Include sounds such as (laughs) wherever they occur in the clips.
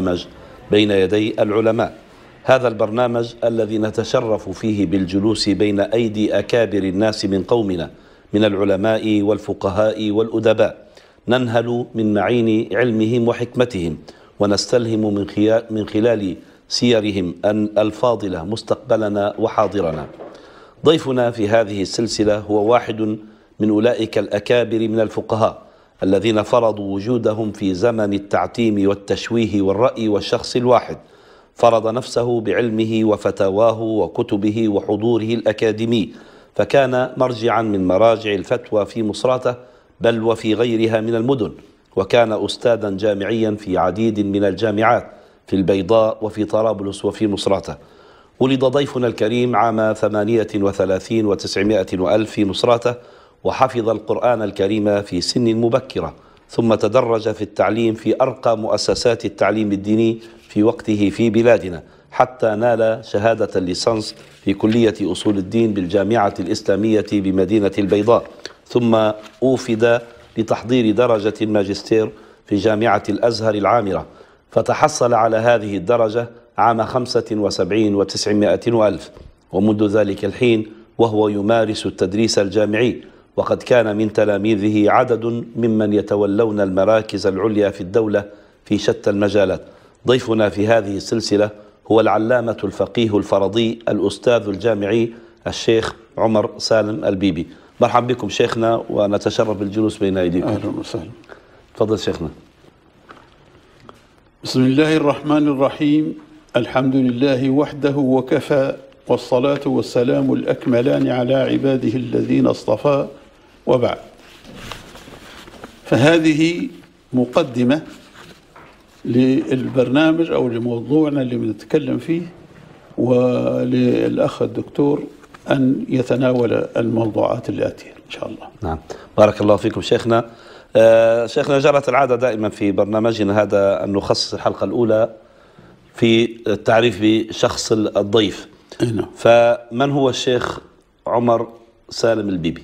برنامج بين يدي العلماء هذا البرنامج الذي نتشرف فيه بالجلوس بين أيدي أكابر الناس من قومنا من العلماء والفقهاء والأدباء ننهل من معين علمهم وحكمتهم ونستلهم من, من خلال سيرهم أن الفاضلة مستقبلنا وحاضرنا ضيفنا في هذه السلسلة هو واحد من أولئك الأكابر من الفقهاء الذين فرضوا وجودهم في زمن التعتيم والتشويه والرأي والشخص الواحد فرض نفسه بعلمه وفتاواه وكتبه وحضوره الأكاديمي فكان مرجعا من مراجع الفتوى في مصراته بل وفي غيرها من المدن وكان أستاذا جامعيا في عديد من الجامعات في البيضاء وفي طرابلس وفي مصراته ولد ضيفنا الكريم عام 38 و900 وألف في مصراته وحفظ القرآن الكريم في سن مبكرة ثم تدرج في التعليم في أرقى مؤسسات التعليم الديني في وقته في بلادنا حتى نال شهادة الليسانس في كلية أصول الدين بالجامعة الإسلامية بمدينة البيضاء ثم أوفد لتحضير درجة الماجستير في جامعة الأزهر العامرة فتحصل على هذه الدرجة عام 75 وتسعمائة وألف ومنذ ذلك الحين وهو يمارس التدريس الجامعي وقد كان من تلاميذه عدد ممن يتولون المراكز العليا في الدولة في شتى المجالات ضيفنا في هذه السلسلة هو العلامة الفقيه الفرضي الأستاذ الجامعي الشيخ عمر سالم البيبي مرحبا بكم شيخنا ونتشرف بالجلوس بين أيديكم أهلا وسهلا تفضل شيخنا بسم الله الرحمن الرحيم الحمد لله وحده وكفى والصلاة والسلام الأكملان على عباده الذين اصطفى وبعد فهذه مقدمة للبرنامج أو لموضوعنا اللي بنتكلم فيه وللأخ الدكتور أن يتناول الموضوعات الآتية إن شاء الله نعم بارك الله فيكم شيخنا آه شيخنا جرت العادة دائما في برنامجنا هذا أن نخصص الحلقة الأولى في التعريف بشخص الضيف نعم. فمن هو الشيخ عمر سالم البيبي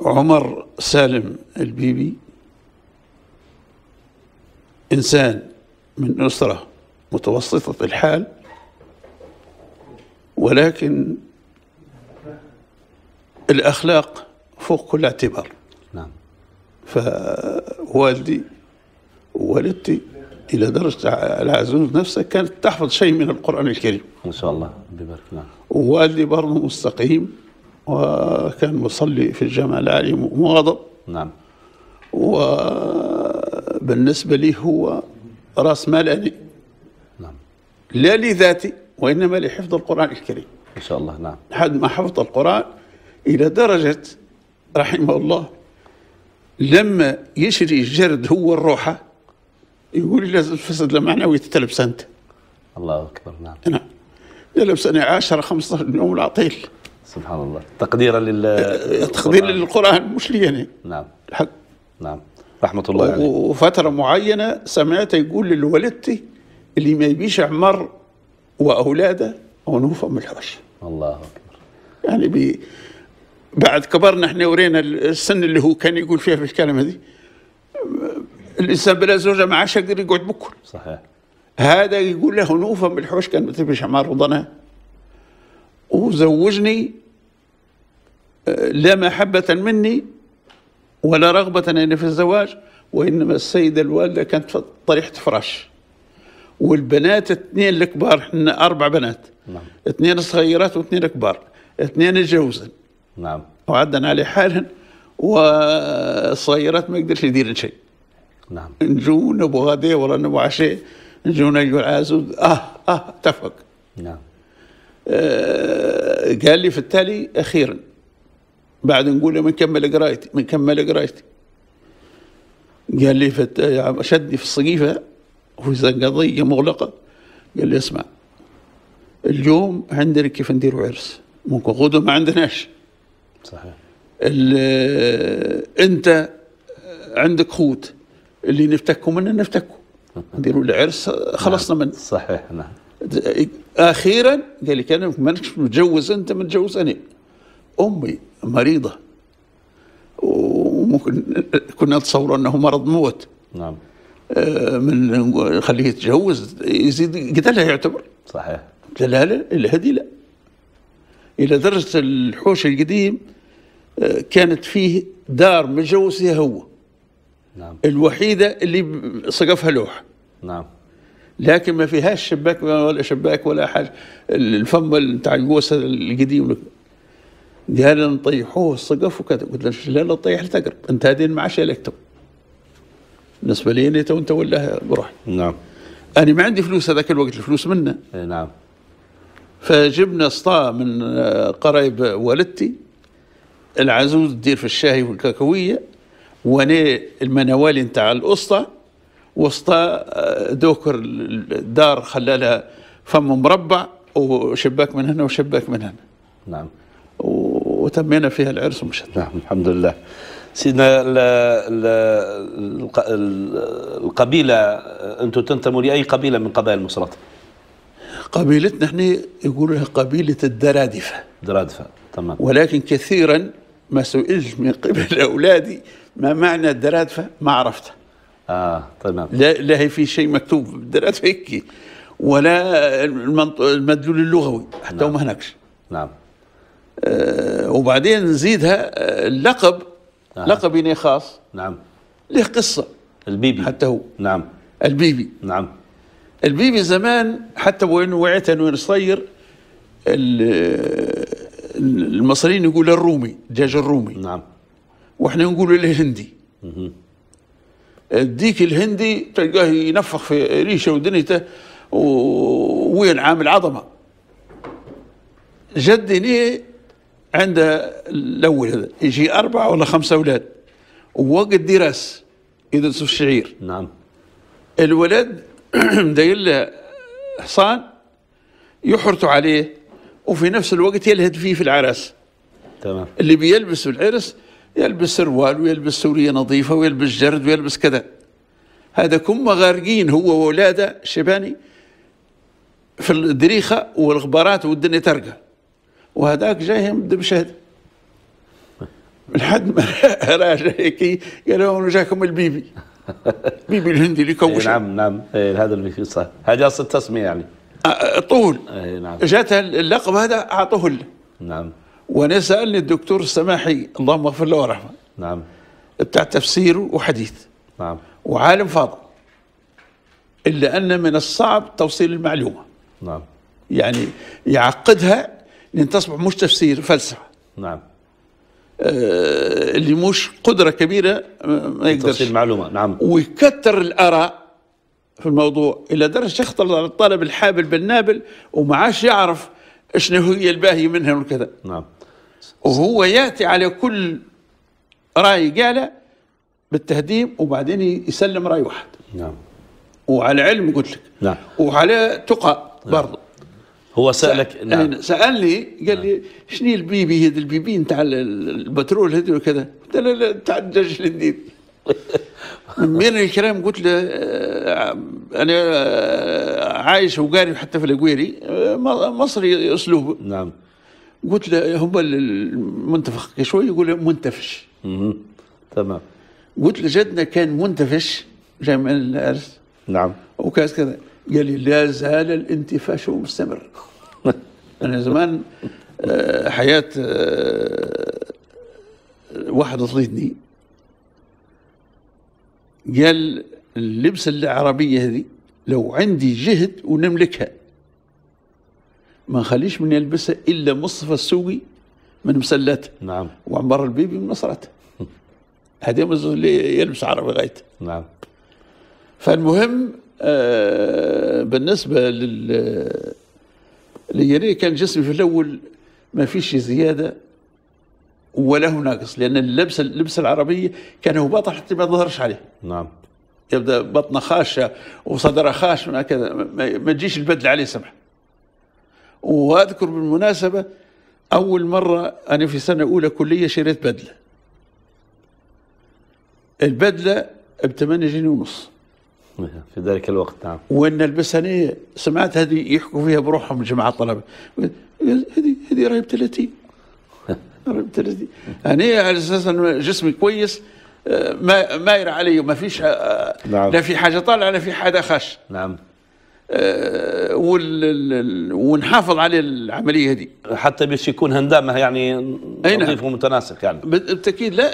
عمر سالم البيبي إنسان من أسرة متوسطة الحال ولكن الأخلاق فوق كل اعتبار نعم فوالدي ووالدتي إلى درجة العزوز نفسها كانت تحفظ شيء من القرآن الكريم ما شاء الله ببارك الله ووالدي برضه مستقيم وكان مصلي في الجامع العالي مواظب نعم وبالنسبة لي هو رأس مالني نعم لا لذاتي وإنما لحفظ القرآن الكريم إن شاء الله نعم لحد ما حفظ القرآن إلى درجة رحمه الله لما يشري الجرد هو الروحة يقول لي لازم تفسد المعنوي تتلبس أنت الله أكبر نعم نعم يلبسني 10 15 يوم العطيل سبحان الله تقديرا لل (laughs) تقدير للقران مش لي انا نعم الحق نعم رحمه الله عليه وفتره معينه سمعت يقول لوالدتي اللي ما يبيش عمر واولاده ونوفا من الحوش الله اكبر يعني بي بعد كبرنا احنا ورينا السن اللي هو كان يقول فيها في الكلمه دي الانسان بلا زوجه ما عادش يقدر يقعد بكر صحيح هذا يقول له نوفا من الحوش كان ما تبيش عمر وضنها وزوجني آه، لا محبة مني ولا رغبة أنا يعني في الزواج وإنما السيدة الوالدة كانت في طريحة فراش والبنات اثنين الكبار احنا أربع بنات نعم. اثنين صغيرات واثنين كبار اثنين جوزن نعم وعدنا على حالهن والصغيرات ما يقدرش يديرن شيء نعم نجو نبو غادي ولا نبو عشاء نجو نجو عازو اه اه تفك نعم آه، قال لي في التالي اخيرا بعد نقول له منكمل قرايتي منكمل قرايتي قال لي في يعني شدني في الصقيفه وفي قضيه مغلقه قال لي اسمع اليوم عندنا كيف ندير عرس ممكن غدوه ما عندناش صحيح انت عندك خوت اللي نفتكوا منه نفتكوا (laughs) نديروا العرس خلصنا نعم. منه صحيح نعم اخيرا قال لي كان مانكش متجوز انت متجوز انا امي مريضه وممكن كنا نتصور انه مرض موت نعم آه، من خليه يتجوز يزيد قتلها يعتبر صحيح قلت لها لا لا هذه لا الى درجه الحوش القديم آه، كانت فيه دار متجوز فيها هو نعم الوحيده اللي سقفها لوح نعم لكن ما فيهاش شباك ولا شباك ولا حاجه الفم بتاع الجوسه القديم قال نطيحوه السقف وكذا قلت له لا لا تطيح التقرب انت هذه المعاش لك تو بالنسبه لي انت وانت ولا بروحي نعم انا ما عندي فلوس هذاك الوقت الفلوس منا إيه، نعم فجبنا سطا من آه، قرايب والدتي العزوز تدير في الشاي والكاكويه وانا المنوالي نتاع الاسطى وسط آه، دوكر الدار خلالها فم مربع وشباك من هنا وشباك من هنا نعم وتمينا فيها العرس ومشت نعم الحمد لله سيدنا الـ الـ القبيلة أنتم تنتموا لأي قبيلة من قبائل مصرات؟ قبيلتنا احنا يقولوا لها قبيلة الدرادفة درادفة تمام ولكن كثيرا ما سئلت من قبل أولادي ما معنى الدرادفة ما عرفته اه تمام طيب، نعم. لا لا هي في شيء مكتوب بالدراسه هيك ولا المدلول اللغوي حتى نعم. ما هناكش نعم آه وبعدين نزيدها آه، اللقب آه. يعني خاص نعم له قصه البيبي حتى هو نعم البيبي نعم البيبي زمان حتى وين وعيت انا وين صغير المصريين يقولوا الرومي دجاج الرومي نعم واحنا نقولوا الهندي الديك الهندي تلقاه ينفخ في ريشه ودنيته وين عامل عظمه جدني عنده الاول هذا يجي اربعه ولا خمسه اولاد ووقت دراس يدرسوا في الشعير نعم الولد (clears throat) داير له حصان يحرطوا عليه وفي نفس الوقت يلهد فيه في العرس تمام اللي بيلبس في العرس يلبس سروال ويلبس سورية نظيفة ويلبس جرد ويلبس كذا هذا كم غارقين هو وولاده شيباني في الدريخة والغبارات والدنيا ترقى وهذاك جاي يمد من لحد ما راجع جاي قال لهم جاكم البيبي بيبي الهندي اللي إيه، كوش نعم نعم إيه، هذا اللي فيه صح هذه اصل التسميه يعني طول إيه، نعم جات اللقب هذا اعطوه له نعم وانا سالني الدكتور السماحي اللهم اغفر له ورحمه نعم بتاع تفسير وحديث نعم وعالم فاضل الا ان من الصعب توصيل المعلومه نعم يعني يعقدها لان تصبح مش تفسير فلسفه نعم آه اللي مش قدره كبيره ما يقدرش توصيل المعلومه نعم ويكثر الاراء في الموضوع الى درجه يخطر على الطالب الحابل بالنابل وما عادش يعرف شنو هي الباهي منها وكذا نعم وهو ياتي على كل راي قاله بالتهديم وبعدين يسلم راي واحد نعم وعلى علم قلت لك نعم وعلى تقى نعم. برضه هو سالك نعم سالني قال لي نعم. شنو البيبي هذا البيبي نتاع البترول هذا وكذا قلت له لا نتاع الدجاج الجديد (laughs) من الكلام قلت له آه، انا آه، عايش وقاري حتى في القويري آه، مصري اسلوبه نعم قلت له هما المنتفخ شوي يقول منتفش تمام قلت له جدنا كان منتفش جاي من الارز نعم وكاس كذا قال لي لا زال الانتفاش مستمر (laughs) انا زمان آه، حياه آه، واحد طليتني قال اللبسه العربيه هذه لو عندي جهد ونملكها ما نخليش من يلبسها الا مصطفى السوقي من مسلات نعم وعمر البيبي من نصرات هذا اللي يلبس عربي غايته نعم فالمهم آه بالنسبه لل ليري كان جسمي في الاول ما فيش زياده ولا هو ناقص لان اللبس اللبس العربيه كان هو باطل حتى ما ظهرش عليه نعم يبدا بطنه خاشه وصدره خاش هكذا ما تجيش البدله عليه سمح واذكر بالمناسبه اول مره انا في سنه اولى كليه شريت بدله البدله ب 8 جنيه ونص في ذلك الوقت نعم وان البسها انا سمعت هذه يحكوا فيها بروحهم جماعه الطلبه هذه هذه راهي ب 30 (laughs) راهي ب 30 انا على اساس انه جسمي كويس آه، ما ماير علي وما فيش آه، نعم. لا في حاجه طالعه لا في حاجه خش نعم آه، ونحافظ على العمليه هذه حتى باش يكون هندامه يعني نعم. نظيف ومتناسق يعني بالتاكيد لا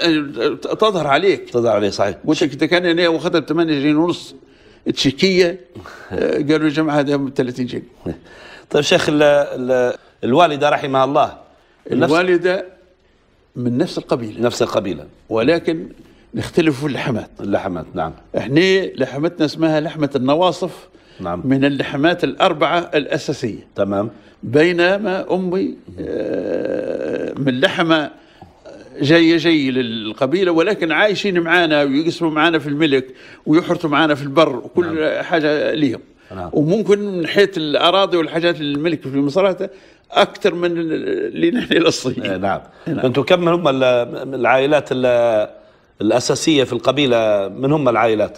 تظهر عليك تظهر عليه صحيح قلت لك كان انا وخذها ب 8 جنيه ونص تشيكيه آه، قالوا جماعة هذا 30 جنيه طيب شيخ ال ال الوالده رحمها الله الوالده من نفس القبيله نفس القبيله ولكن نختلف في اللحمات اللحمات نعم احنا لحمتنا اسمها لحمه النواصف نعم. من اللحمات الأربعة الأساسية تمام بينما أمي آه، من لحمة جاية جاي للقبيلة ولكن عايشين معانا ويقسموا معانا في الملك ويحرثوا معانا في البر وكل نعم. حاجة ليهم نعم. وممكن من حيث الأراضي والحاجات الملك في مصراتة أكثر من اللي نحن الأصليين إيه، نعم, نعم. أنتم كم من هم العائلات الأساسية في القبيلة من هم العائلات؟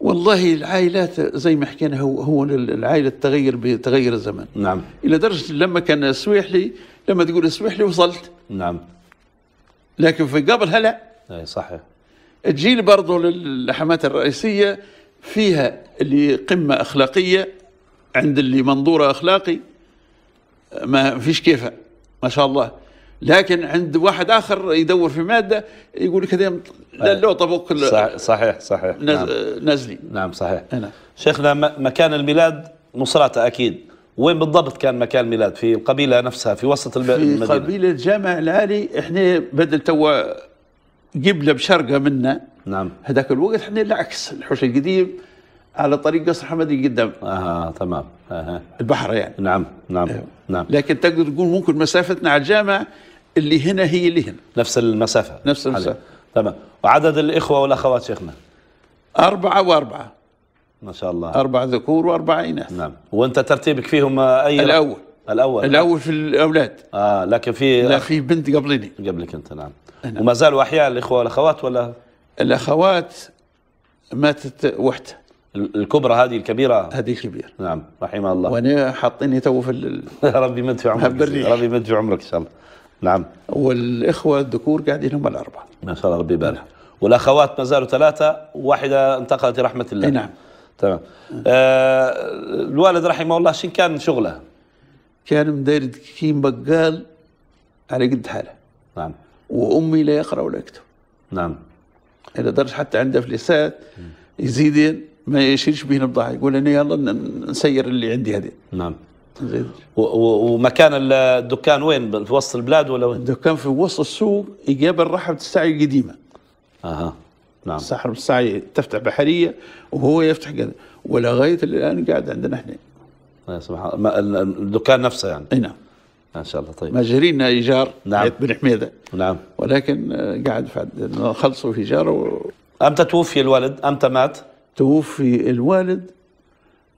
والله العائلات زي ما حكينا هو هو العائله تغير بتغير الزمن نعم الى درجه لما كان السويحلي لما تقول السويحلي وصلت نعم لكن في قبل هلا اي صحيح الجيل برضه للحمات الرئيسيه فيها اللي قمه اخلاقيه عند اللي منظوره اخلاقي ما فيش كيفها ما شاء الله لكن عند واحد اخر يدور في ماده يقول لك هذا طيب. اللوطه فوق صحيح صحيح ناز نعم. نازلين نعم صحيح هنا. شيخنا مكان الميلاد مصراتة اكيد وين بالضبط كان مكان الميلاد في القبيله نفسها في وسط المدينه في قبيله الجامع العالي احنا بدل توا قبله بشرقه منا نعم هذاك الوقت احنا العكس الحوش القديم على طريق قصر حمدي قدام اها تمام أه. البحر يعني نعم نعم أيوه. نعم لكن تقدر تقول ممكن مسافتنا على الجامع اللي هنا هي اللي هنا نفس المسافه نفس المسافه حلي. تمام وعدد الاخوه والاخوات شيخنا أربعة وأربعة ما شاء الله أربع ذكور وأربع إناث نعم وأنت ترتيبك فيهم أي الأول الأول الأول في الأولاد آه لكن في لا في بنت قبلني قبلك أنت نعم, نعم. وما زالوا أحياء الإخوة والأخوات ولا الأخوات ماتت وحده الكبرى هذه الكبيرة هذه كبيرة نعم رحمه الله وانا حاطيني تو في (laughs) ربي يمد في عمرك ربي يمد في عمرك ان شاء الله نعم والاخوه الذكور قاعدين هم الاربعه ما شاء الله ربي يبارك والاخوات ما زالوا ثلاثه واحده انتقلت رحمه الله اي نعم تمام آه الوالد رحمه الله شن كان شغله؟ كان مدير دكين بقال على قد حاله نعم وامي لا يقرا ولا يكتب نعم الى درجه حتى عنده فليسات يزيدين ما يشيلش به نبضاعه يقول انا يلا نسير اللي عندي هذه نعم ومكان الدكان وين في وسط البلاد ولا وين؟ الدكان في وسط السوق يقابل رحبة السعي القديمة اها نعم صاحب السعي تفتح بحرية وهو يفتح كذا ولغاية الآن قاعد عندنا احنا سبحان الله الدكان نفسه يعني اي نعم ما شاء الله طيب ماجرين ايجار نعم بن حميده نعم ولكن قاعد خلصوا في ايجاره و... امتى توفي الوالد؟ امتى مات؟ توفي الوالد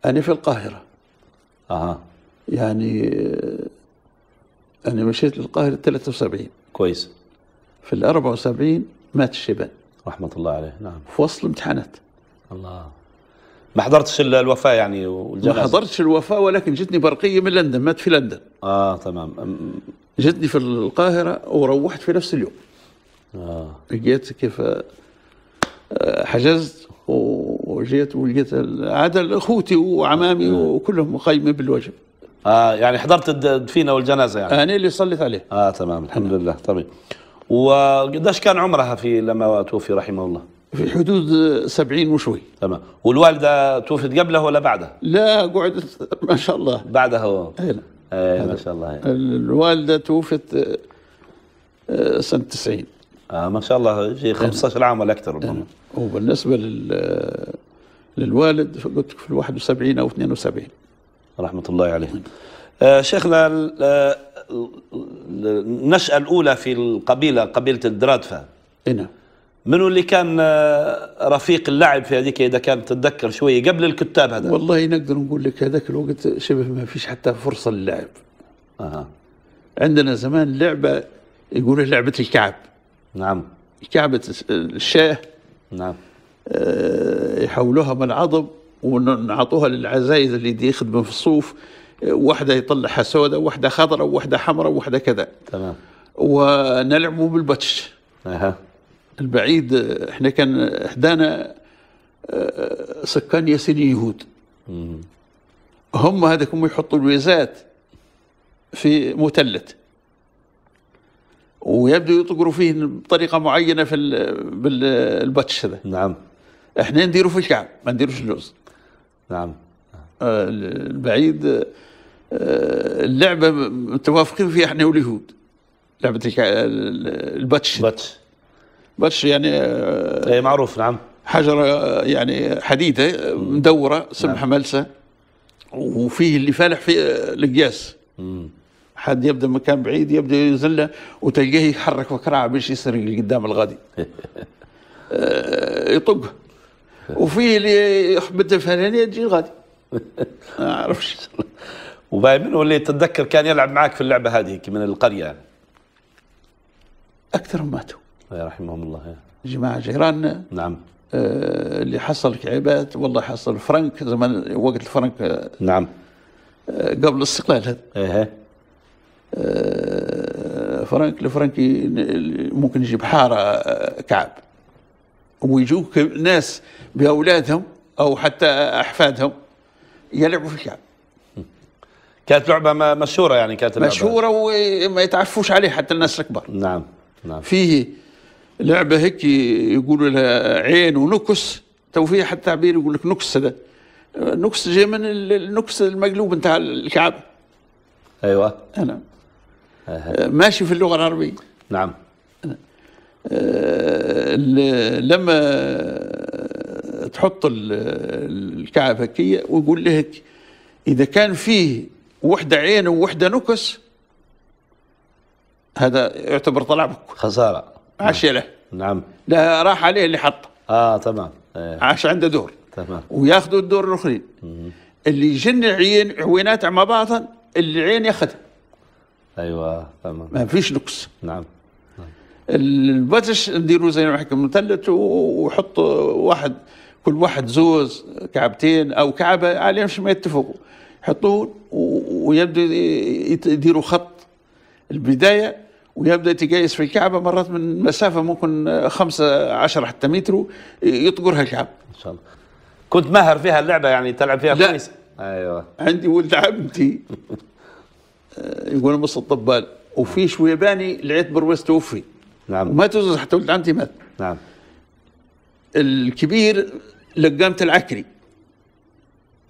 أنا في القاهرة أها يعني أنا مشيت للقاهرة 73 كويس في ال 74 مات الشيبان رحمة الله عليه نعم في وسط الامتحانات الله ما حضرتش الوفاة يعني والجنازة ما حضرتش الوفاة ولكن جتني برقية من لندن مات في لندن اه تمام جتني في القاهرة وروحت في نفس اليوم اه لقيت كيف آه، حجزت و وجيت ولقيت هذا اخوتي وعمامي آه. وكلهم مقيمين بالوجب اه يعني حضرت الدفينه والجنازه يعني انا اللي صليت عليه اه تمام الحمد لله طيب وقديش كان عمرها في لما توفي رحمه الله؟ في حدود سبعين وشوي تمام والوالدة توفت قبله ولا بعده؟ لا قعدت ما شاء الله بعدها هو ايه ايه ما شاء الله يعني. الوالدة توفت آه، آه، سنة 90 آه ما شاء الله إيه. شيء 15 عام ولا أكثر ربما إيه. وبالنسبة لل للوالد قلت في 71 او 72 رحمه الله عليه نعم. آه شيخنا آه، النشأة الأولى في القبيلة قبيلة الدرادفة نعم منو اللي كان آه، رفيق اللعب في هذيك إذا كانت تتذكر شوية قبل الكتاب هذا والله نقدر نقول لك هذاك الوقت شبه ما فيش حتى فرصة للعب أها عندنا زمان لعبة يقولوا لعبة الكعب نعم كعبة الشاه نعم آه، يحولوها من عظم ونعطوها للعزايز اللي دي يخدموا في الصوف آه، واحده يطلعها سوداء واحده خضراء واحده حمراء واحده كذا تمام ونلعبوا بالبتش اها البعيد آه، احنا كان احدانا سكان ياسين يهود هم هذاك هم يحطوا الويزات في متلت ويبدو يطقروا فيه بطريقه معينه في بالبتش هذا نعم احنا نديرو في الكعب ما نديروش جزء نعم آه البعيد آه اللعبه متوافقين فيها احنا واليهود لعبه الباتش باتش باتش يعني آه اي معروف نعم حجره آه، يعني حديده مدوره سمحه نعم. ملسه وفيه اللي فالح في آه، القياس حد يبدا مكان بعيد يبدا يزله وتلقاه يحرك فكراعه باش يسرق اللي قدام الغادي (laughs) آه، يطقه وفي اللي يحبط الفنانيه تجي غادي (laughs) ما عرفش من اللي تتذكر كان يلعب معاك في اللعبه هذه من القريه يعني. اكثر ماتوا الله يرحمهم الله جماعه جيراننا نعم آه، اللي حصل كعبات والله حصل فرنك زمان وقت الفرنك آه، نعم قبل الاستقلال هذا إيه. اها فرنك الفرنكي ممكن يجيب حاره آه، كعب ويجوك ناس باولادهم او حتى احفادهم يلعبوا في الكعب كانت لعبه مشهوره يعني كانت اللعبة. مشهوره وما يتعفوش عليه حتى الناس الكبار نعم نعم فيه لعبه هيك يقولوا لها عين ونكس تو فيها حتى تعبير يقول لك نكس هذا نكس جاي من النكس المقلوب نتاع الكعب ايوه انا ماشي في اللغه العربيه نعم آه، لما تحط الكعب هكية ويقول لك إذا كان فيه وحدة عين ووحدة نكس هذا يعتبر طلع بك خسارة عاش له نعم لا راح عليه اللي حطه اه تمام ايه. عاش عنده دور تمام وياخذوا الدور الاخرين اللي يجن العين عوينات مع بعضها اللي عين ياخذها ايوه تمام ما فيش نقص نعم الباتش نديروا زي ما حكم مثلث وحط واحد كل واحد زوز كعبتين او كعبه عليهم ما يتفقوا يحطوه ويبدو يديروا خط البدايه ويبدا يتقايس في الكعبه مرات من مسافه ممكن خمسة عشر حتى متر يطقرها الكعب ان شاء الله كنت ماهر فيها اللعبه يعني تلعب فيها كويس ايوه عندي ولد عمتي (laughs) آه، يقول مص الطبال وفي شويباني لعيت برويس توفي نعم وما تزوز حتى ولد عمتي مات نعم الكبير لقامة العكري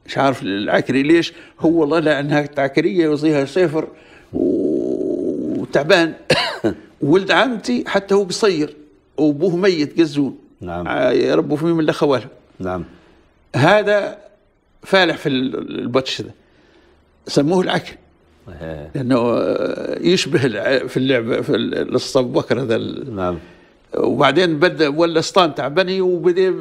مش عارف العكري ليش هو والله لانها عكريه وزيها صفر وتعبان (coughs) ولد عمتي حتى هو قصير وابوه ميت قزون نعم آه، يربوا في من الاخوال نعم هذا فالح في البطش ده سموه العكري إيه. لانه يشبه في اللعبه في بكر هذا نعم وبعدين بدا ولا اسطان تاع بني وبدا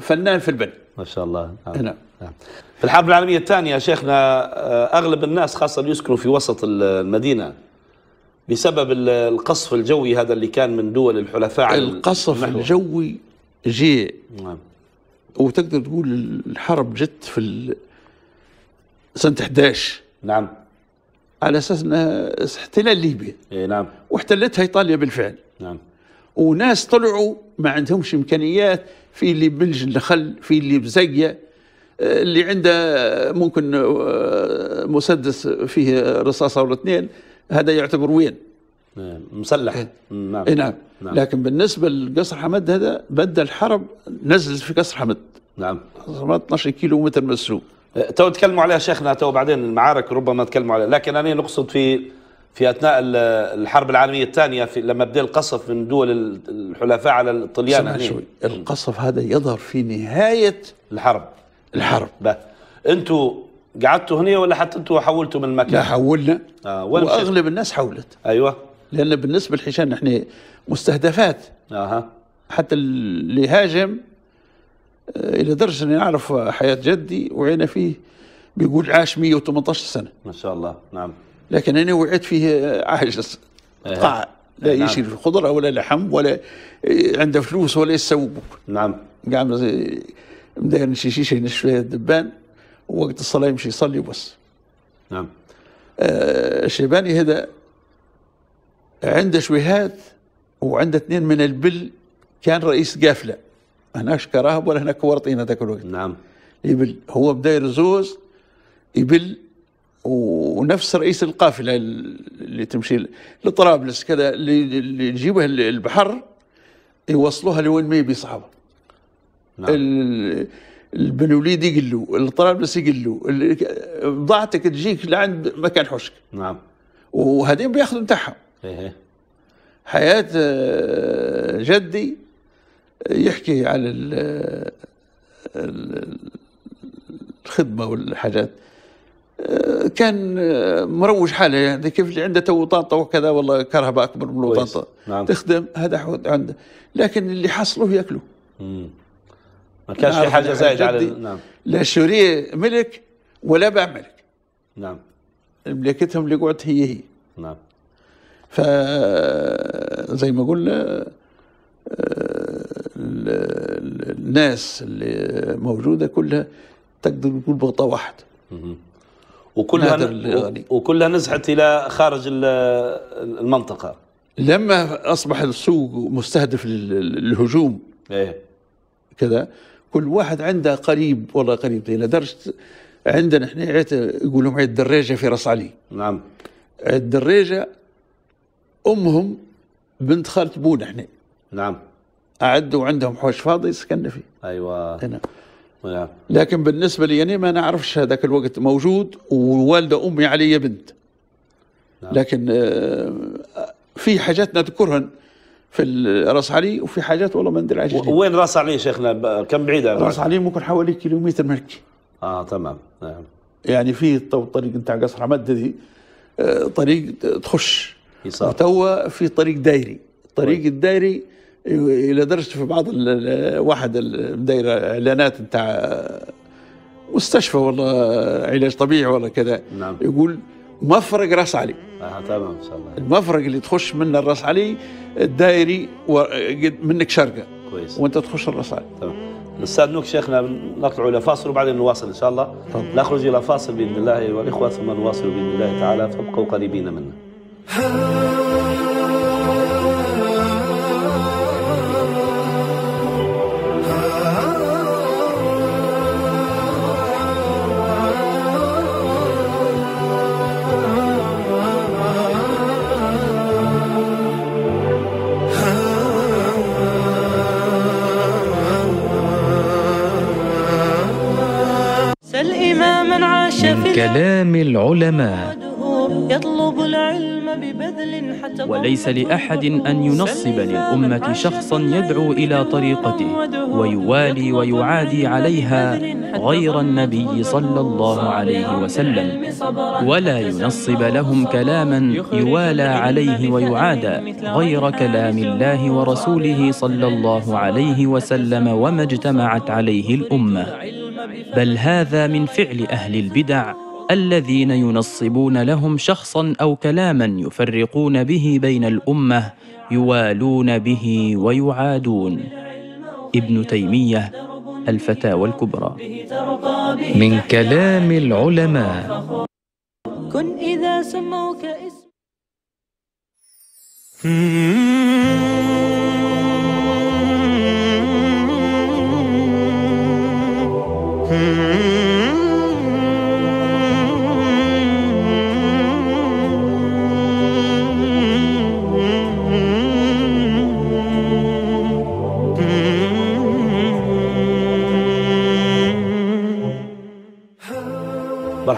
فنان في البني ما شاء الله نعم نعم, نعم. في الحرب العالميه الثانيه شيخنا آه، اغلب الناس خاصه اللي يسكنوا في وسط المدينه بسبب القصف الجوي هذا اللي كان من دول الحلفاء القصف المحلوة. الجوي جي نعم وتقدر تقول الحرب جت في سنه 11 نعم على اساس انها احتلال ليبيا اي نعم واحتلتها ايطاليا بالفعل نعم وناس طلعوا ما عندهمش امكانيات في اللي بلج الخل في اللي بزقيه اللي عنده ممكن آه، مسدس فيه رصاصه ولا اثنين هذا يعتبر وين إيه، مسلح إيه. نعم. إيه، نعم. نعم لكن بالنسبه لقصر حمد هذا بدا الحرب نزل في قصر حمد نعم 12 كيلو متر من السوق تو تكلموا عليها شيخنا تو بعدين المعارك ربما تكلموا عليها لكن انا نقصد في في اثناء الحرب العالميه الثانيه لما بدا القصف من دول الحلفاء على الطليان شوي القصف هذا يظهر في نهايه الحرب الحرب انتوا قعدتوا هنا ولا حتى انتوا حولتوا من المكان؟ لا حولنا آه واغلب الناس حولت ايوه لان بالنسبه للحشان نحن مستهدفات اها حتى اللي هاجم آه، الى درجه اني اعرف حياه جدي وعينا فيه بيقول عاش 118 سنه ما شاء الله نعم لكن انا وعيت فيه عاجز إيه. قاع لا إيه، نعم. يشري في خضره ولا لحم ولا إيه، عنده فلوس ولا يسوق نعم قام مداير شي شي نشفيها الدبان ووقت الصلاه يمشي يصلي وبس نعم آه الشيباني هذا عنده شويهات وعنده اثنين من البل كان رئيس قافله هناش كراهب ولا هناك ورطين هذاك الوقت نعم يبل هو بدا يرزوز يبل ونفس رئيس القافله اللي تمشي لطرابلس كذا اللي يجيبها البحر يوصلوها لوين ما يبي صعبه نعم يقول له الطرابلس له بضاعتك تجيك لعند مكان حوشك نعم وهذين بياخذوا نتاعهم إيه. حياه آه، جدي يحكي على الخدمة والحاجات كان مروج حاله يعني كيف اللي عنده تو طنطا وكذا والله كرهبه اكبر من طنطا نعم. تخدم هذا حوض عنده لكن اللي حصلوه ياكلوه ما كانش في حاجه زايده على نعم لا السوريه ملك ولا باع ملك نعم ملكتهم اللي قعدت هي هي نعم ف زي ما قلنا آه، الناس اللي موجوده كلها تقدر تقول بغطاء واحد وكلها وكلها نزحت الى خارج المنطقه لما اصبح السوق مستهدف للهجوم ايه كذا كل واحد عنده قريب والله قريب لدرجه عندنا احنا يقولون عيد الدراجه في راس علي نعم الدراجه امهم بنت خالة بونا احنا نعم اعدوا عندهم حوش فاضي يسكن فيه ايوه هنا. نعم لكن بالنسبه لي يعني ما نعرفش هذاك الوقت موجود ووالده امي علي بنت نعم. لكن آه، في حاجات نذكرهن في راس علي وفي حاجات والله ما ندير عليها وين راس علي شيخنا كم بعيد راس علي ممكن حوالي كيلومتر من اه تمام نعم يعني في طريق نتاع قصر عمد دي آه، طريق تخش يسار توا في طريق دايري الطريق الدايري الى درجه في بعض واحد داير اعلانات نتاع مستشفى ولا علاج طبيعي ولا كذا نعم. يقول مفرق راس علي اه تمام ان شاء الله المفرق اللي تخش منه الراس علي الدائري و... منك شرقه كويس وانت تخش الراس علي تمام نستاذنوك شيخنا نطلع الى فاصل وبعدين نواصل ان شاء الله طبعا. نخرج الى فاصل باذن الله والاخوه ثم نواصل باذن الله تعالى فابقوا قريبين منا العلماء يطلب العلم ببذل حتى وليس لأحد أن ينصب للأمة شخصا يدعو إلى طريقته ويوالي ويعادي عليها غير النبي صلى الله عليه وسلم ولا ينصب لهم كلاما يوالى عليه ويعادى غير كلام الله ورسوله صلى الله عليه وسلم وما اجتمعت عليه الأمة بل هذا من فعل أهل البدع الذين ينصبون لهم شخصا أو كلاما يفرقون به بين الأمة يوالون به ويعادون ابن تيمية الفتاوى الكبرى من كلام العلماء كن إذا سموك اسم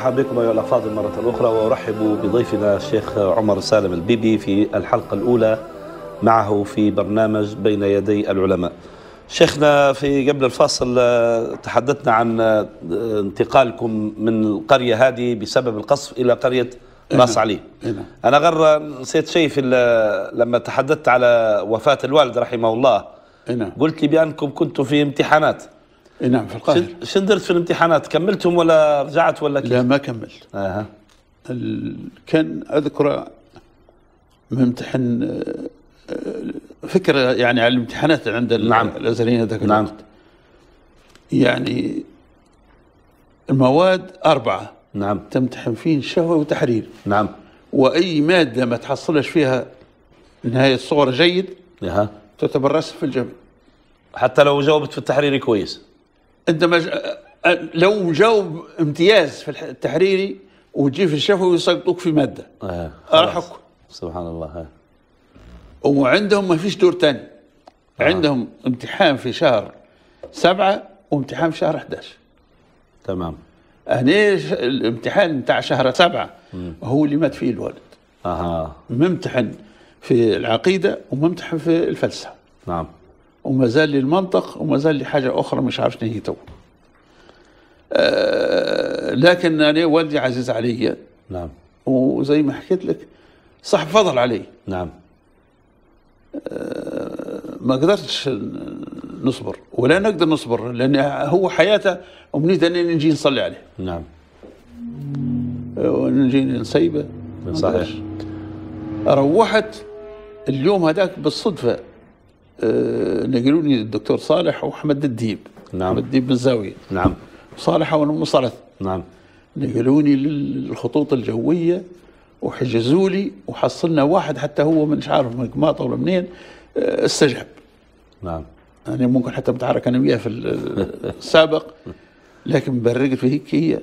مرحبا بكم أيها الأفاضل مرة أخرى وأرحب بضيفنا الشيخ عمر سالم البيبي في الحلقة الأولى معه في برنامج بين يدي العلماء شيخنا في قبل الفاصل آه، تحدثنا عن آه، انتقالكم من القرية هذه بسبب القصف إلى قرية إيه راس نعم. علي إيه نعم. أنا غير آه، نسيت شيء في لما تحدثت على وفاة الوالد رحمه الله إيه نعم. قلت لي بأنكم كنتم في امتحانات اي نعم في القاهرة شن درت في الامتحانات كملتهم ولا رجعت ولا كيف؟ لا ما كملت اها ال... كان اذكر ممتحن آه، فكرة يعني على الامتحانات عند نعم. الازهريين ذاك نعم الوقت. يعني المواد أربعة نعم تمتحن فيه شهوة وتحرير نعم وأي مادة ما تحصلش فيها نهاية صور جيد اها تعتبر رسم في الجبل حتى لو جاوبت في التحرير كويس انت مش... لو جاوب امتياز في التحريري وتجي في الشفوي يسقطوك في ماده آه راح سبحان الله آه. وعندهم ما فيش دور ثاني آه. عندهم امتحان في شهر سبعة وامتحان في شهر 11 تمام هنا الامتحان بتاع شهر سبعة مم. هو اللي مات فيه الوالد اها ممتحن في العقيدة وممتحن في الفلسفة نعم وما زال للمنطق وما زال لحاجة أخرى مش عارف نهيته تو آه، لكن أنا والدي عزيز علي نعم وزي ما حكيت لك صاحب فضل علي نعم آه، ما قدرتش نصبر ولا نقدر نصبر لأن هو حياته أمنيته اني نجي نصلي عليه نعم ونجي آه، نسيبه صحيح روحت اليوم هذاك بالصدفه آه، نقلوني الدكتور صالح وحمد الديب نعم حمد الديب بالزاوية نعم صالح مصرث نعم نقلوني للخطوط الجوية وحجزوا لي وحصلنا واحد حتى هو مش عارف من قماطة ولا منين آه، استجاب نعم أنا يعني ممكن حتى بتعرك أنا وياه في (laughs) السابق لكن برقت هيك هي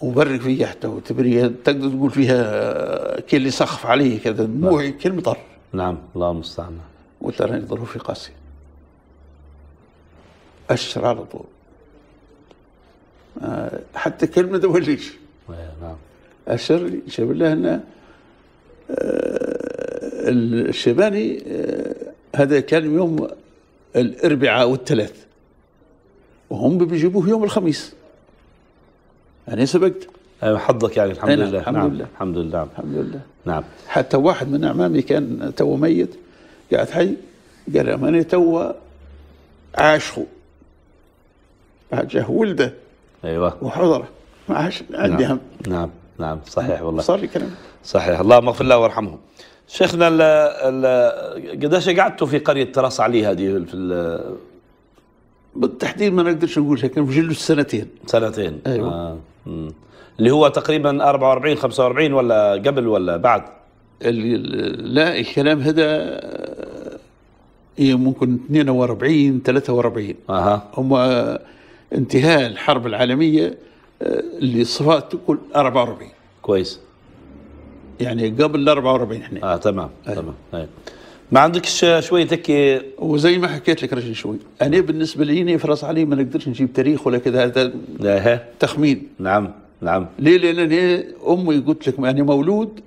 وبرق فيه حتى وتبري تقدر تقول فيها كي اللي سخف عليه كذا دموعي نعم. المطر. نعم الله المستعان راني ظروفي قاسية أشر طول آه، حتى كلمة دوليش نعم أشر لي شاب الله آه، أن الشيباني آه، هذا كان يوم الأربعاء والثلاث وهم بيجيبوه يوم الخميس أنا يعني سبقت أيوة، حظك يعني الحمد لله الحمد نعم، لله الحمد لله الحمد لله نعم حتى واحد من أعمامي كان تو ميت قالت هاي قال انا توا عاشقوا عاشه ولده ايوه وحضره ما عاش عندي نعم. هم نعم نعم صحيح والله صار لي كلام صحيح اللهم اغفر له وارحمهم شيخنا ال ال قداش قعدتوا في قريه تراس علي هذه في بالتحديد ما نقدرش نقول لكن في جلوس سنتين سنتين ايوه آه. اللي هو تقريبا 44 45 ولا قبل ولا بعد لا الكلام هذا ممكن 42 43 اها هم انتهاء الحرب العالميه آه، اللي صفات تقول 44 كويس يعني قبل 44 احنا اه تمام هي. تمام هي. ما عندكش شويه تك وزي ما حكيت لك رجل شوي انا نعم. بالنسبه لي فرص علي ما نقدرش نجيب تاريخ ولا كذا هذا تخمين نعم نعم ليه لان امي قلت لك انا مولود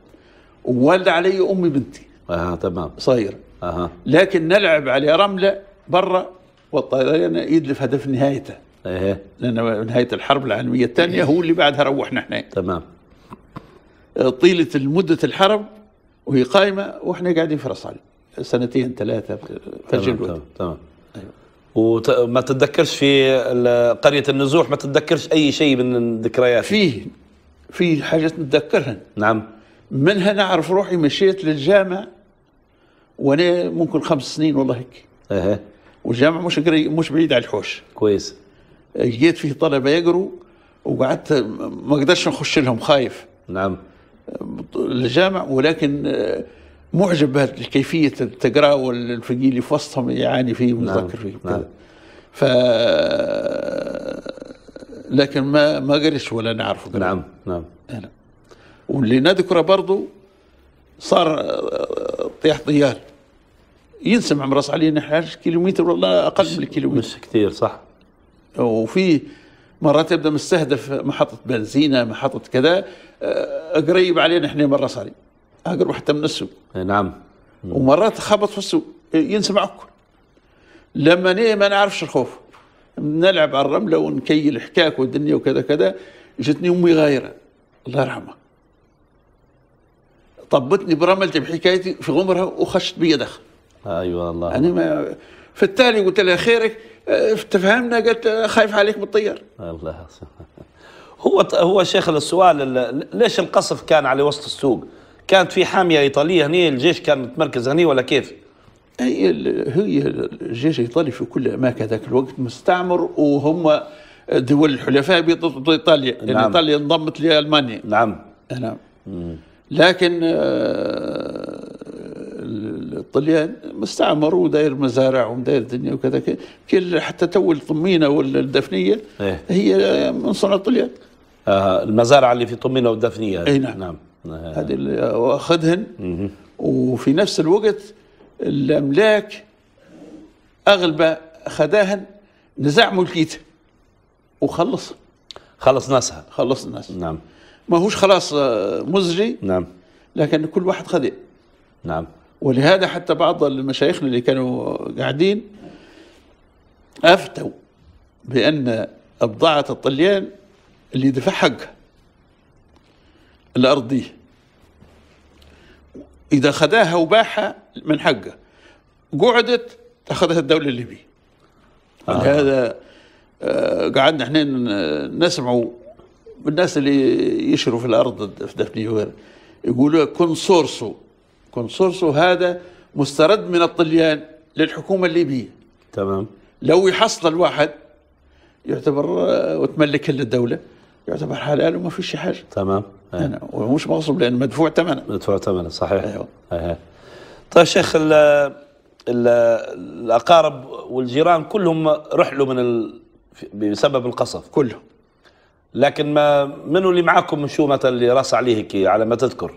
ووالدة علي أمي بنتي اها تمام صغيرة اها لكن نلعب على رملة برا والطيران يدلف هدف نهايته ايه لأن نهاية الحرب العالمية الثانية هو اللي بعدها روحنا احنا تمام آه، طيلة مدة الحرب وهي قائمة واحنا قاعدين في رصال سنتين ثلاثة آه، تمام تمام, تمام. أيوة. وما تتذكرش في قرية النزوح ما تتذكرش أي شيء من الذكريات فيه في حاجات نتذكرها نعم منها نعرف روحي مشيت للجامع وانا ممكن خمس سنين والله هيك اها والجامع مش قري مش بعيد على الحوش كويس لقيت فيه طلبه يقروا وقعدت ما قدرش نخش لهم خايف نعم الجامع ولكن آه، معجب بكيفيه التقرا والفقير اللي في وسطهم يعاني فيه نعم. فيه نعم. ف آه، لكن ما ما قريتش ولا نعرفه نعم نعم نعم. واللي نذكره برضو صار آه، طيح طيار ينسى مع راس علينا نحن كيلومتر ولا اقل من الكيلومتر مش كثير صح وفي مرات يبدا مستهدف محطه بنزينه محطه كذا آه، قريب علينا احنا من راس علي اقرب حتى من السوق نعم ومرات خبط في السوق ينسى معك لما ما نعرفش الخوف نلعب على الرمله ونكيل حكاك والدنيا وكذا كذا جتني امي غايره الله يرحمها طبتني برملتي بحكايتي في غمرها وخشت بيا دخل ايوه الله انا يعني ما في التالي قلت لها خيرك آه، تفهمنا قالت آه، خايف عليك من الطيار الله (laughs) هو هو شيخ السؤال ليش القصف كان على وسط السوق؟ كانت في حاميه ايطاليه هني الجيش كان متمركز هني ولا كيف؟ هي الجيش الايطالي في كل اماكن ذاك الوقت مستعمر وهم دول الحلفاء بايطاليا ايطاليا يعني نعم. ايطاليا انضمت لالمانيا نعم نعم لكن آه، الطليان مستعمر وداير مزارع وداير دنيا وكذا كل حتى تو الطمينه والدفنيه إيه. هي من صنع الطليان آه المزارع اللي في طمينه والدفنيه اي نعم نعم آه. هذه اللي واخذهن وفي نفس الوقت الاملاك اغلب خداهن نزاع ملكيته وخلص خلص ناسها خلص الناس نعم ماهوش خلاص آه، مزري نعم لكن كل واحد خذ نعم ولهذا حتى بعض المشايخنا اللي كانوا قاعدين افتوا بان بضاعه الطليان اللي دفع حقها الارض دي اذا خداها وباعها من حقه قعدت تاخذها الدوله الليبيه آه. هذا آه، قعدنا احنا نسمعوا الناس اللي يشروا في الارض في دفنيوير يقولوا كونسورسو كونسورسو هذا مسترد من الطليان للحكومه الليبيه تمام لو يحصل الواحد يعتبر آه، وتملك الدوله يعتبر حلال وما فيش حاجه تمام آه. أنا ومش مغصوب لانه مدفوع ثمنه مدفوع ثمنه صحيح ايوه أيه. طيب شيخ الـ الـ الاقارب والجيران كلهم رحلوا من بسبب القصف كلهم لكن ما منو اللي معاكم من شو مثلا اللي راس عليه كي على ما تذكر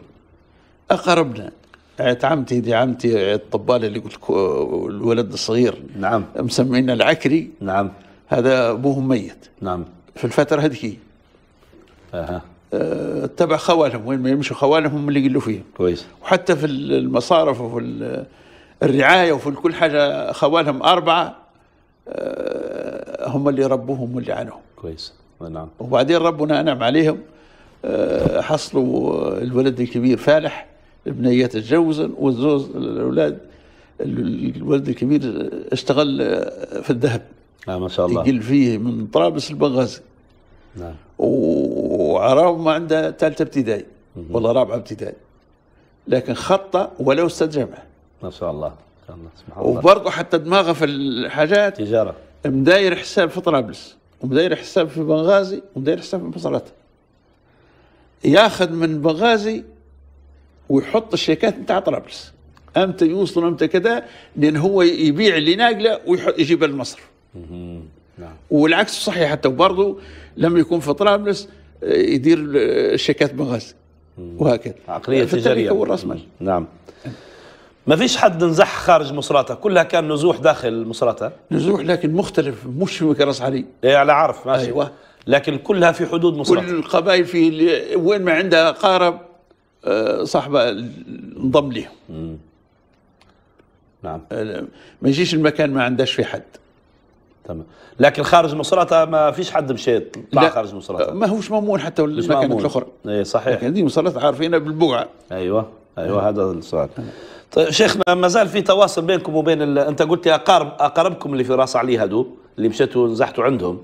اقربنا عيت عمتي دي عمتي الطبال اللي قلت الولد الصغير نعم مسمينا العكري نعم هذا ابوهم ميت نعم في الفتره هذيك اها أه تبع خوالهم وين ما يمشوا خوالهم هم اللي يقلوا فيهم كويس وحتى في المصارف وفي الرعايه وفي كل حاجه خوالهم اربعه أه هم اللي ربوهم واللي عنهم كويس نعم وبعدين ربنا انعم عليهم آه، حصلوا الولد الكبير فالح البنيه تجوزا والزوز الاولاد الولد الكبير اشتغل في الذهب آه ما شاء الله يقل فيه من طرابلس لبنغازي نعم وعراب ما عنده ثالثه ابتدائي ولا رابعه ابتدائي لكن خطه ولو استاذ جامعه ما شاء الله ما شاء الله سبحان الله وبرضه حتى دماغه في الحاجات تجاره مداير حساب في طرابلس ومداير حساب في بنغازي ومداير حساب في مصراتة ياخذ من بنغازي ويحط الشيكات نتاع طرابلس امتى يوصل امتى كذا لان هو يبيع اللي ناقله ويجيبها لمصر نعم. والعكس صحيح حتى وبرضه لما يكون في طرابلس آه، يدير الشيكات آه، بنغازي وهكذا عقليه تجاريه نعم ما فيش حد نزح خارج مصراتة كلها كان نزوح داخل مصراتة نزوح لكن مختلف مش في مكرس علي اي على عارف ماشي أيوة. لكن كلها في حدود مصراتة كل القبائل في وين ما عندها قارب آه، صاحبه انضم لهم نعم آه، ما يجيش المكان ما عندهاش في حد تمام لكن خارج مصراتة ما فيش حد مشيت طلع خارج مصراتة آه، ما هوش مامون حتى المكانات الاخرى اي صحيح لكن دي مصراتة عارفينها بالبقعه ايوه ايوه هذا السؤال طيب شيخنا ما زال في تواصل بينكم وبين ال... انت قلت اقارب اقاربكم اللي في راس علي هذو اللي مشيتوا نزحتوا عندهم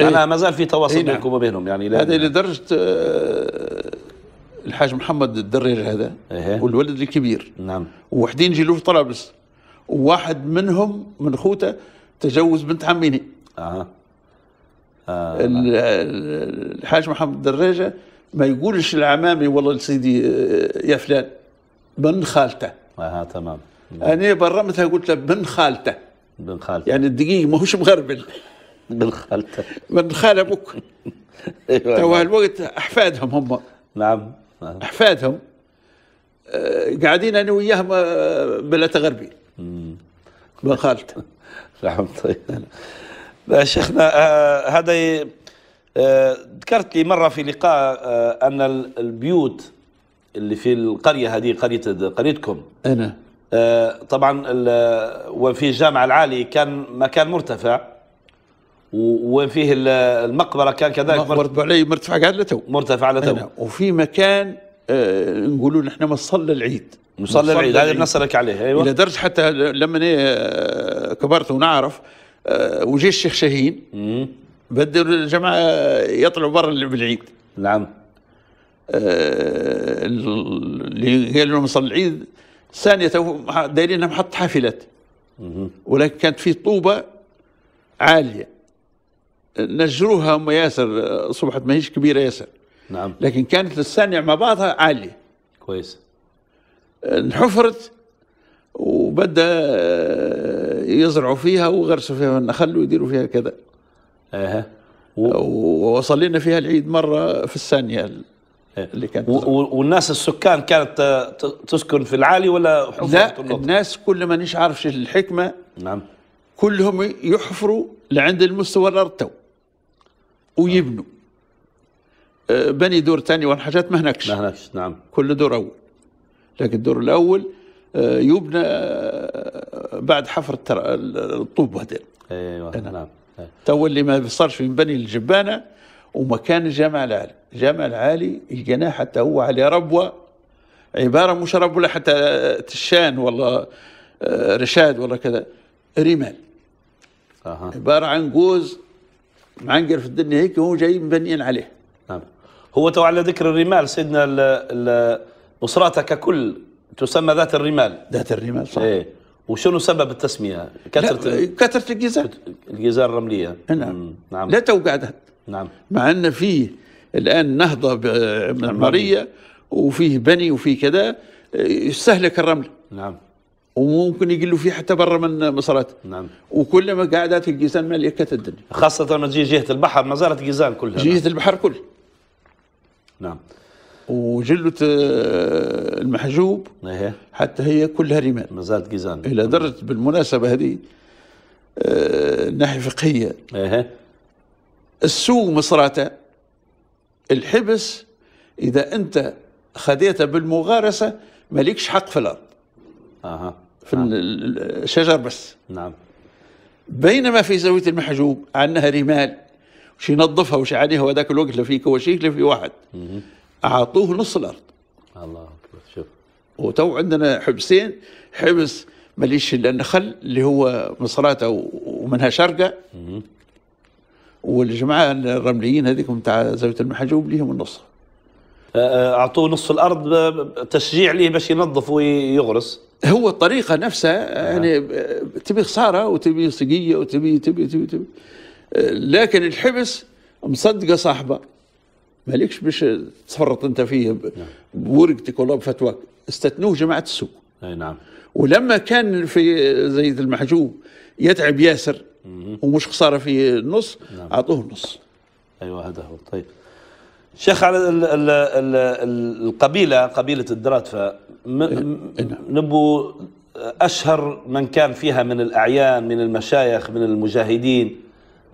إيه؟ انا ما زال في تواصل إيه نعم. بينكم وبينهم يعني لأن... هذا لدرجه آه، الحاج محمد الدريج هذا إيه؟ والولد الكبير نعم وحدين جيلو في طرابلس وواحد منهم من خوته تجوز بنت عميني اها آه. الحاج محمد الدراجه ما يقولش العمامي والله لسيدي آه، يا فلان من خالته اها تمام انا برمتها قلت له بن خالته بن خالته يعني الدقيق ما هوش مغربل بن خالته بن خال ابوك (laughs) إيه، تو الوقت احفادهم هم نعم احفادهم آه، قاعدين انا وياهم آه، بلا تغربي بن خالته (laughs) نعم طيب شيخنا آه، هذا ذكرت لي مره في لقاء ان البيوت اللي في القرية هذه قرية قريتكم أنا آه طبعا وفي الجامع العالي كان مكان مرتفع وين فيه المقبرة كان كذلك مقبرة علي مرتفع قاعد لتو مرتفع لتو وفي مكان آه نقولوا نحن مصلى العيد مصلى العيد هذا بنصلك عليه أيوة. إلى درجة حتى لما آه، كبرت ونعرف آه وجي الشيخ شاهين بدوا الجماعة يطلعوا برا بالعيد نعم آه، اللي قالوا لهم صلي العيد ثانية دايرين محط حافلات ولكن كانت في طوبة عالية نجروها هم ياسر صبحت ماهيش كبيرة ياسر نعم لكن كانت الثانية مع بعضها عالية كويس آه، انحفرت وبدا آه، يزرعوا فيها وغرسوا فيها النخل ويديروا فيها كذا اها و... وصلينا فيها العيد مره في الثانيه اللي كانت والناس السكان كانت تسكن في العالي ولا لا الناس كل ما نيش عارفش الحكمه نعم كلهم يحفروا لعند المستوى الارض تو ويبنوا أه، بني دور ثاني وان حاجات ما هناكش ما هناكش نعم كل دور اول لكن الدور الاول أه، يبنى أه، بعد حفر الطوب هذا ايوه نعم أيوة. تو اللي ما صارش من بني الجبانه ومكان الجامع العالي الجامع العالي لقيناه حتى هو على ربوة عبارة مش ربوة حتى تشان ولا آه، رشاد ولا كذا رمال أه. عبارة عن جوز معنقر في الدنيا هيك وهو جاي مبنيين عليه نعم هو تو على ذكر الرمال سيدنا الأسرة ككل تسمى ذات الرمال ذات الرمال صح إيه. وشنو سبب التسمية؟ كثرة كثرة الجزار الجزار الرملية نعم نعم لا تو قعدت نعم مع ان فيه الان نهضه معماريه وفيه بني وفيه كذا يستهلك الرمل نعم وممكن يقلوا فيه حتى برا من مصرات نعم وكلما قعدت الجيزان مليكة الدنيا خاصة لما تجي جهة البحر ما زالت جيزان كلها جهة نعم. البحر كله نعم وجلة آه، المحجوب نعم. حتى هي كلها رمال ما زالت جيزان إلى درجة بالمناسبة هذه آه، ناحية فقهية إيه. السو مصراته الحبس اذا انت خديته بالمغارسه مالكش حق في الارض اها في نعم. الشجر بس نعم بينما في زاويه المحجوب عنها رمال وش ينظفها وش عليها وذاك الوقت لا في كواشيك لا في واحد اعطوه نص الارض الله اكبر شوف وتو عندنا حبسين حبس ماليش الا النخل اللي هو مصراته ومنها شرقه والجماعه الرمليين هذيكم تاع زاويه المحجوب ليهم النص أه، أه، اعطوه نص الارض تشجيع ليه باش ينظف ويغرس هو الطريقه نفسها يعني تبي خساره وتبي سقيه وتبي تبي تبي, تبي. لكن الحبس مصدقه صاحبه مالكش باش تفرط انت فيه نعم. بورقتك ولا بفتواك استثنوه جماعه السوق اي نعم ولما كان في زيد المحجوب يتعب ياسر ومش خساره في النص نعم. اعطوه النص ايوه هذا هو طيب شيخ على الـ الـ الـ القبيله قبيله الدراتفه إيه، إيه، نعم. نبو اشهر من كان فيها من الاعيان من المشايخ من المجاهدين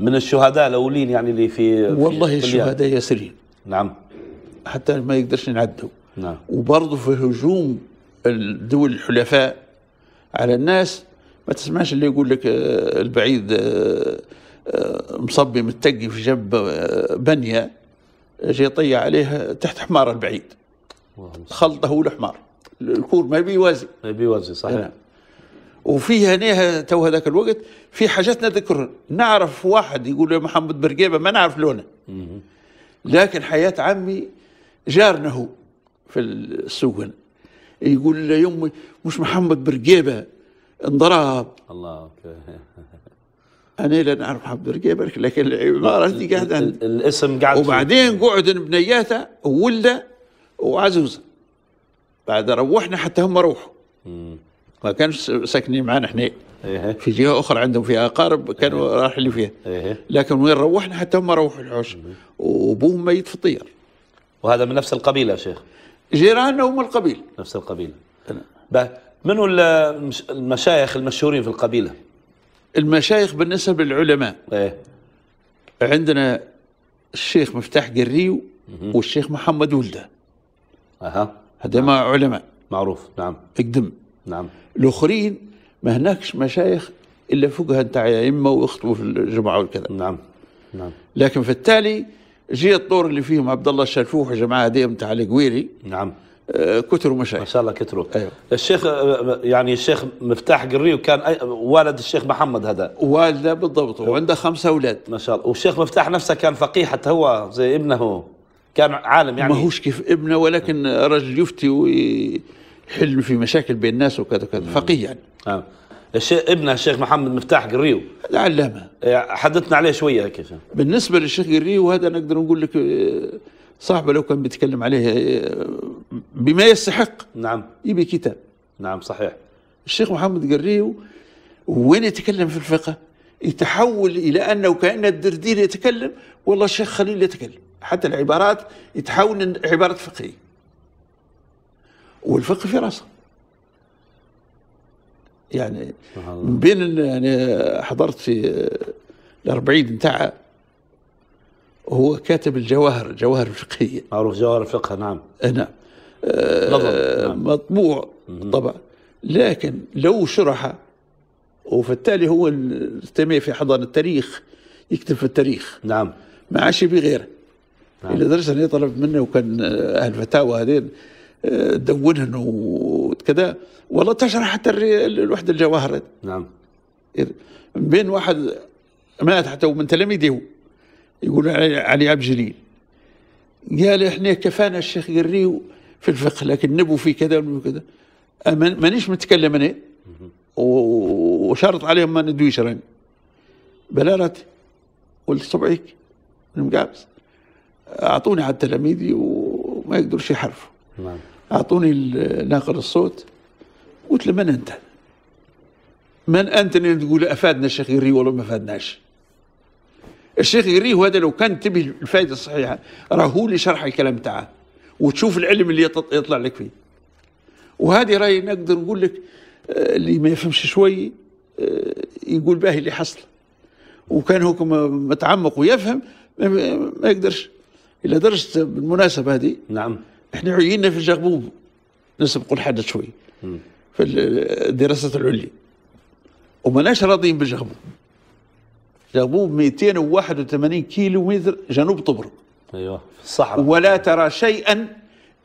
من الشهداء الاولين يعني اللي في والله في الشهداء ياسرين نعم حتى ما يقدرش نعدوا نعم وبرضه في هجوم الدول الحلفاء على الناس ما تسمعش اللي يقول لك آه، البعيد آه، آه، مصبي متقي في جنب بنيه جاي يطيع عليه تحت حمار البعيد خلطه هو الحمار الكور ما بيوازي ما بيوازي صحيح يعني. وفي هنا تو هذاك الوقت في حاجات نذكر نعرف واحد يقول محمد برقيبه ما نعرف لونه لكن حياه عمي جارنا هو في السوق يقول يمي مش محمد برقيبه انضرب الله اوكي انا لا نعرف عبد الرقيبرك لكن العباره دي قاعده الاسم قاعد وبعدين قعد بنياته وولده وعزوزه بعد روحنا حتى هم روحوا ما كانش ساكنين معنا احنا إيه. في جهه اخرى عندهم فيها اقارب كانوا اللي فيها إيه. لكن وين روحنا حتى هم روحوا الحوش وابوهم ميت في الطير وهذا من نفس القبيله يا شيخ جيراننا هم القبيله نفس القبيله من هو المشايخ المشهورين في القبيلة؟ المشايخ بالنسبة للعلماء ايه عندنا الشيخ مفتاح قريو والشيخ محمد ولده اها ما نعم. علماء معروف نعم اقدم نعم الاخرين ما هناكش مشايخ الا فوقها يا إما ويخطبوا في الجمعه وكذا نعم نعم لكن في التالي جي الطور اللي فيهم عبد الله الشلفوح وجماعة هذه نتاع القويري نعم كثروا مشايخ ما شاء الله كثروا أيوة. الشيخ يعني الشيخ مفتاح قري وكان والد الشيخ محمد هذا والده بالضبط وعنده خمسه اولاد ما شاء الله والشيخ مفتاح نفسه كان فقيه حتى هو زي ابنه كان عالم يعني ماهوش كيف ابنه ولكن رجل يفتي ويحل في مشاكل بين الناس وكذا وكذا فقيه يعني آه. الشيخ ابنه الشيخ محمد مفتاح قريو العلامه آه، حدثنا عليه شويه هيك بالنسبه للشيخ قريو هذا نقدر نقول لك آه، صاحبه لو كان بيتكلم عليه آه، بما يستحق نعم يبي كتاب نعم صحيح الشيخ محمد قريو وين يتكلم في الفقه يتحول الى انه كان الدردير يتكلم والله الشيخ خليل يتكلم حتى العبارات يتحول عباره فقهيه والفقه في راسه يعني من بين يعني آه، حضرت في آه، الأربعين نتاع هو كاتب الجواهر جواهر فقهية معروف جواهر الفقه نعم أه، نعم أه، نعم. مطبوع طبعا لكن لو شرح التالي هو استمع في حضانة التاريخ يكتب في التاريخ نعم ما عاش بغيره نعم. الى درجه انه طلب منه وكان اهل فتاوى هذين أه، دونهن وكذا والله تشرح حتى الوحده الجواهر نعم بين واحد مات حتى ومن تلاميذه يقول علي عبد الجليل قال احنا كفانا الشيخ قريو في الفقه لكن نبو في كذا ونبو كذا أه، مانيش متكلم انا وشرط عليهم ما ندويش راني بلالت قلت صبعيك صبعك المقابس اعطوني على تلاميذي وما يقدرش يحرفوا نعم اعطوني ناقل الصوت قلت له من انت؟ من انت اللي تقول افادنا الشيخ قريو ولا ما افادناش؟ الشيخ يريه هذا لو كان تبي الفائده الصحيحه راه هو اللي شرح الكلام تاعه وتشوف العلم اللي يطلع لك فيه وهذه راي نقدر نقول لك آه، اللي ما يفهمش شوي آه، يقول باهي اللي حصل وكان هو متعمق ويفهم ما يقدرش الى درجه بالمناسبه هذه نعم احنا عينا في الجغبوب نسبق الحدث شوي في الدراسات العليا وماناش راضيين بالجغبوب جابوه 281 كيلو متر جنوب طبرق ايوه في الصحراء ولا أيوة. ترى شيئا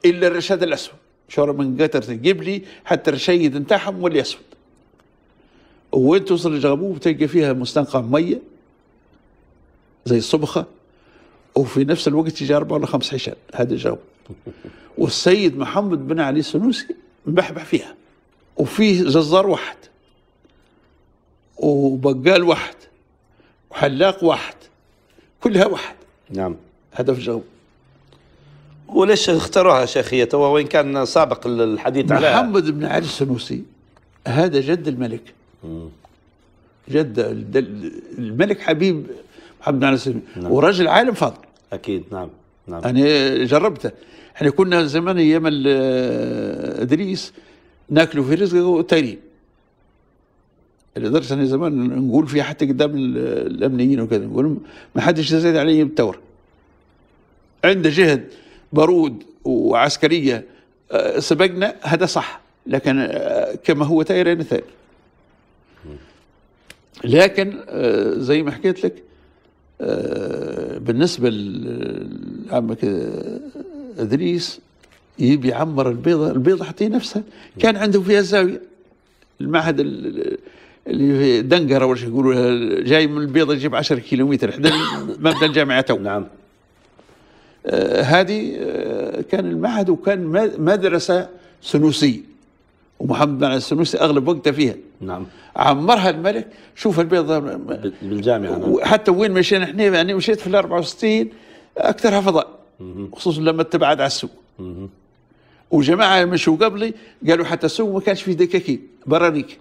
الا الرشاد الاسود شهر من قطر تجيب لي حتى الرشيد نتاعهم ولا اسود وين توصل لجابوه تلقى فيها مستنقع ميه زي الصبخه وفي نفس الوقت تجي اربع ولا خمس حشان هذا جو (laughs) والسيد محمد بن علي السنوسي مبحبح فيها وفيه جزار واحد وبقال واحد حلاق واحد كلها واحد نعم هذا في الجو وليش اختاروها شيخية توا وين كان سابق الحديث على محمد بن علي السنوسي هذا جد الملك جد الملك حبيب محمد بن علي السنوسي نعم. ورجل عالم فاضل اكيد نعم نعم انا يعني جربته احنا يعني كنا زمان ايام ادريس ناكلوا في رزق وتاريخ لدرجه ان زمان نقول فيها حتى قدام الامنيين وكذا نقول ما حدش يزيد علي بالثوره عنده جهد بارود وعسكريه آه، سبقنا هذا صح لكن آه، كما هو تايرين ثاني لكن آه، زي ما حكيت لك بالنسبه لعمك ادريس يبي يعمر البيضه البيضه حتى نفسها كان عنده فيها زاويه المعهد اللي في دنقره ولا يقولوا جاي من البيضه يجيب 10 كيلومتر حدا (laughs) مبنى الجامعه تو نعم آه، هذه آه، كان المعهد وكان مدرسه سنوسي ومحمد بن السنوسي اغلب وقته فيها نعم عمرها الملك شوف البيضه بالجامعه نعم. حتى وين مشينا احنا يعني مشيت في ال 64 اكثرها فضاء خصوصا لما تبعد على السوق وجماعه مشوا قبلي قالوا حتى السوق ما كانش فيه دكاكين برانيك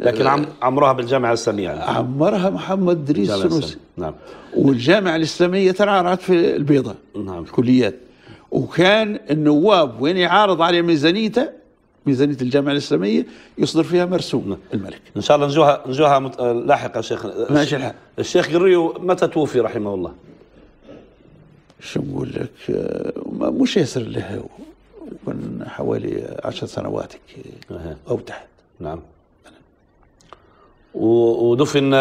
لكن عم عمرها بالجامعه الاسلاميه يعني. عمرها محمد دريس السنوسي نعم والجامعه الاسلاميه ترعرعت في البيضه نعم في الكليات وكان النواب وين يعارض على ميزانيته ميزانيه الجامعه الاسلاميه يصدر فيها مرسوم نعم. الملك ان شاء الله نجوها نجوها مت... لاحقا شيخ ماشي الحال الشيخ قريو متى توفي رحمه الله؟ شو نقول لك مش ياسر له من حوالي عشر سنوات او تحت نعم ودفن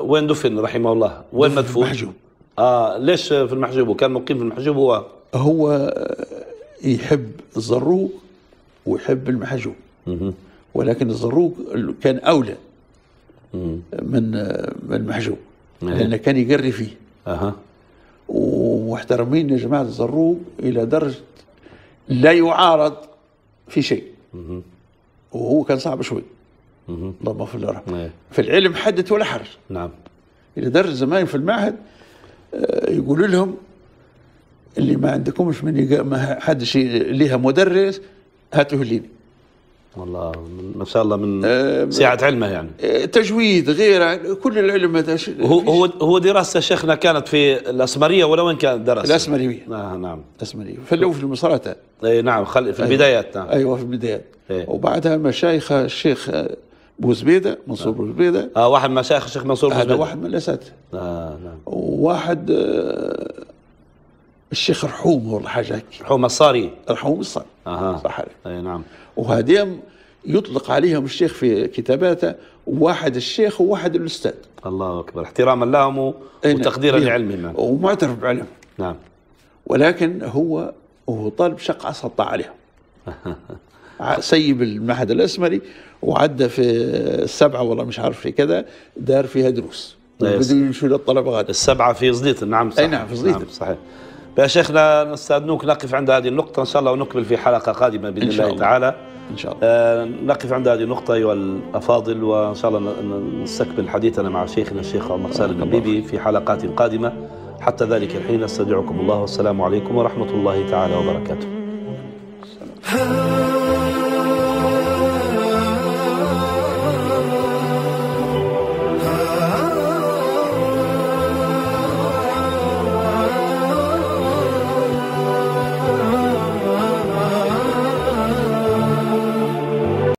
وين دفن رحمه الله وين مدفون المحجوب اه ليش في المحجوب وكان مقيم في المحجوب هو هو يحب الزروق ويحب المحجوب ولكن الزروق كان اولى من من المحجوب لانه كان يقري فيه اها ومحترمين يا جماعه الزروق الى درجه لا يعارض في شيء وهو كان صعب شوي ضربه في الورق إيه. في العلم حدث ولا حرج نعم درس زمان في المعهد آه، يقولوا لهم اللي ما عندكمش من ما حدش ليها مدرس هاتوه لي والله ما شاء الله من آه، سعة علمه يعني آه، تجويد غيره كل العلم هذا هو هو دراسه شيخنا كانت في الاسمريه ولا وين كانت درس؟ الاسمريه آه نعم الاسمريه فلو في المصراتة اي نعم خل في أيوه. البدايات نعم ايوه في البدايات إيه. وبعدها مشايخ الشيخ بوزبيده منصور آه. بوزبيده اه واحد من مشايخ الشيخ منصور بوزبيده هذا واحد من الاساتذه اه نعم وواحد آه الشيخ رحوم ولا حاجه هيك رحوم الصاري رحوم الصاري اها صح عليك اي نعم وهذيهم يطلق عليهم الشيخ في كتاباته واحد الشيخ وواحد الاستاذ الله اكبر احتراما لهم إيه، نعم. وتقديرا لعلمهم ومعترف بعلمهم نعم ولكن هو وهو طالب شق عصا عليهم (laughs) سيب المعهد الأسمري وعدى في السبعة والله مش عارف في كذا دار فيها دروس بدوا يمشوا للطلبة غادي السبعة في زليتن نعم صحيح أي نعم في زليتن نعم صحيح يا شيخنا نستأذنوك نقف عند هذه النقطة إن شاء الله ونكمل في حلقة قادمة بإذن إن شاء الله, الله تعالى إن شاء الله آه نقف عند هذه النقطة أيها الأفاضل وإن شاء الله نستكمل حديثنا مع شيخنا الشيخ عمر سالم البيبي في حلقات قادمة حتى ذلك الحين استودعكم الله والسلام عليكم ورحمة الله تعالى وبركاته (laughs)